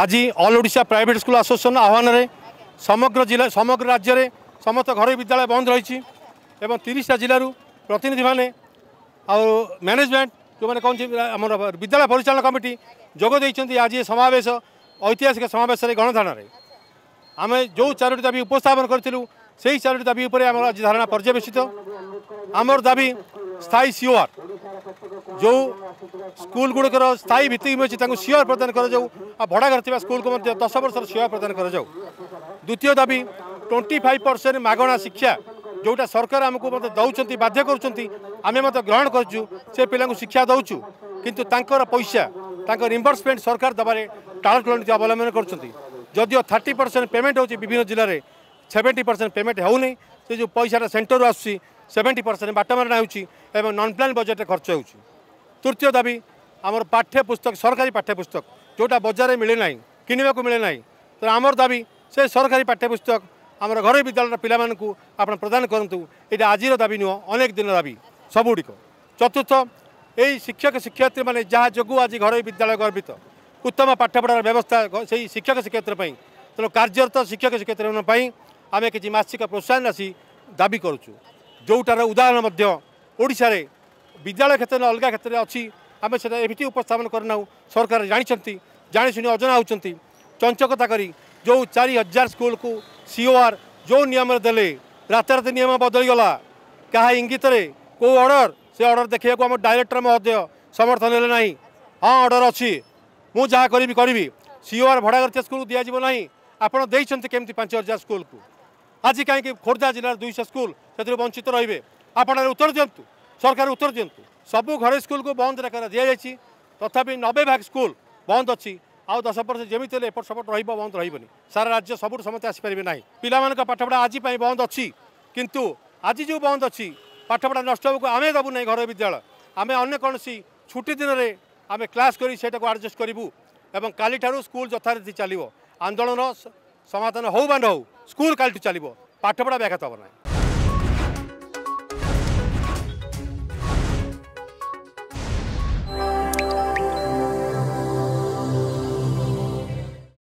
আজ all Odisha private school association আহ্বানের সমগ্র জেলা সমগ্র রাজ্যের সমস্ত ঘরোই বিদ্যালয় বন্ধ রয়েছে এবং তিরিশটা জেলার প্রতিনিধি মানে আ্যানেজমেন্ট যে কৌন আমার বিদ্যালয় পরিচালনা কমিটি যোগ দিয়েছেন আজ এ সমাবেশ ঐতিহাসিক সমাবেশের গণধারণার আমি যে চারোটি দাবি উপস্থাপন করেছিল সেই চারোটি দাবি উপরে আমার আজ ধারণা পর্যবেসিত আমার দাবি স্থায়ী সিওআর যে ସ୍କୁଲ ଗୁଡ଼ିକର ସ୍ଥାୟୀ ଭିତ୍ତିଭୂମି ଅଛି ତାଙ୍କୁ ସିଓର ପ୍ରଦାନ କରାଯାଉ ଆଉ ଭଡ଼ା ଘରେ ଥିବା ସ୍କୁଲକୁ ମଧ୍ୟ ଦଶ ବର୍ଷର ସିଓର ପ୍ରଦାନ କରାଯାଉ ଦ୍ୱିତୀୟ ଦାବି ଟ୍ୱେଣ୍ଟି ଫାଇଭ୍ ପରସେଣ୍ଟ ମାଗଣା ଶିକ୍ଷା ଯେଉଁଟା ସରକାର ଆମକୁ ମଧ୍ୟ ଦେଉଛନ୍ତି ବାଧ୍ୟ କରୁଛନ୍ତି ଆମେ ମଧ୍ୟ ଗ୍ରହଣ କରୁଛୁ ସେ ପିଲାଙ୍କୁ ଶିକ୍ଷା ଦେଉଛୁ କିନ୍ତୁ ତାଙ୍କର ପଇସା ତାଙ୍କ ରିମ୍ବର୍ସମେଣ୍ଟ ସରକାର ଦେବାରେ ଟାଳଟୁଳନୀତି ଅବଲମ୍ବନ କରୁଛନ୍ତି ଯଦିଓ ଥାର୍ଟି ପରସେଣ୍ଟ ପେମେଣ୍ଟ ହେଉଛି ବିଭିନ୍ନ ଜିଲ୍ଲାରେ ସେଭେଣ୍ଟି ପରସେଣ୍ଟ ପେମେଣ୍ଟ ହେଉନି ସେ ଯେଉଁ ପଇସାଟା ସେଣ୍ଟରରୁ ଆସୁଛି ସେଭେଣ୍ଟି ପରସେଣ୍ଟ ବାଟମାରଣା ହେଉଛି ଏବଂ ନନ୍ ପ୍ଲାନ୍ ବଜେଟ୍ରେ ଖର୍ଚ୍ଚ ହେଉଛି ତୃତୀୟ ଦାବି ଆମର ପାଠ୍ୟପୁସ୍ତକ ସରକାରୀ ପାଠ୍ୟପୁସ୍ତକ ଯେଉଁଟା ବଜାରରେ ମିଳେ ନାହିଁ କିଣିବାକୁ ମିଳେ ନାହିଁ ତେଣୁ ଆମର ଦାବି ସେ ସରକାରୀ ପାଠ୍ୟପୁସ୍ତକ ଆମର ଘରୋଇ ବିଦ୍ୟାଳୟର ପିଲାମାନଙ୍କୁ ଆପଣ ପ୍ରଦାନ କରନ୍ତୁ ଏଇଟା ଆଜିର ଦାବି ନୁହଁ ଅନେକ ଦିନ ଦାବି ସବୁଗୁଡ଼ିକ ଚତୁର୍ଥ এই শিক্ষক শিক্ষয়িত্রী যা যোগু আজ ঘরোই বিদ্যালয় গর্বিত উত্তম পাঠপড়ার ব্যবস্থা সেই শিক্ষক শিক্ষয়িত্রী তেমন কার্যরত শিক্ষক শিক্ষয়িত্রী আমি কিছু মাসিক প্রোৎসাহন রাশি দাবি করছু যেটার উদাহরণ ওড়শার ବିଦ୍ୟାଳୟ କ୍ଷେତ୍ରରେ ଅଲଗା କ୍ଷେତ୍ରରେ ଅଛି ଆମେ ସେଟା ଏମିତି ଉପସ୍ଥାପନ କରିନାହୁଁ ସରକାର ଜାଣିଛନ୍ତି ଜାଣିଶୁଣି ଅଜଣା ହେଉଛନ୍ତି ଚଞ୍ଚକତା କରି ଯେଉଁ ଚାରି ହଜାର ସ୍କୁଲକୁ ସିଓଆର୍ ଯେଉଁ ନିୟମରେ ଦେଲେ ରାତାରାତି ନିୟମ ବଦଳିଗଲା କାହା ଇଙ୍ଗିତରେ କେଉଁ ଅର୍ଡ଼ର ସେ ଅର୍ଡ଼ର ଦେଖିବାକୁ ଆମ ଡାଇରେକ୍ଟର ମଧ୍ୟ ସମର୍ଥନ ହେଲେ ନାହିଁ ହଁ ଅର୍ଡ଼ର ଅଛି ମୁଁ ଯାହା କରିବି କରିବି ସିଓଆର୍ ଭଡ଼ାଘରିଆ ସ୍କୁଲକୁ ଦିଆଯିବ ନାହିଁ ଆପଣ ଦେଇଛନ୍ତି କେମିତି ପାଞ୍ଚ ହଜାର ସ୍କୁଲକୁ ଆଜି କାହିଁକି ଖୋର୍ଦ୍ଧା ଜିଲ୍ଲାର ଦୁଇଶହ ସ୍କୁଲ ସେଥିରୁ ବଞ୍ଚିତ ରହିବେ ଆପଣ ଉତ୍ତର ଦିଅନ୍ତୁ সরকার উত্তর দিন্তু সবু ঘরে স্কুলকে বন্ধ দিয়েছি তথাপি নবে ভাগ স্কুল বন্ধ অছি আউ দশ পরসেন্ট যেমিতি হলে এপট সেপট রহব বন্ধ রহবনি সারা রাজ্য সবুঠ সমস্তে আসিপারে না পিলামানক পাঠপড়া আজিপাই বন্ধ অছি কিন্তু আজি যে বন্ধ অছি পাঠপড়া নষ্ট হওয়া আমি দেবু না ঘর বিদ্যালয় আমি অন্য কৌশি ছুটি দিনের আমি ক্লাস করি সেটা আডজস্ট করবু এবং কালিঠার স্কুল যথারীতি চালিব আন্দোলন সমাধান হোক বা হোক স্কুল কালিঠু চালিব পাঠপড়া ব্যাঘাত হব না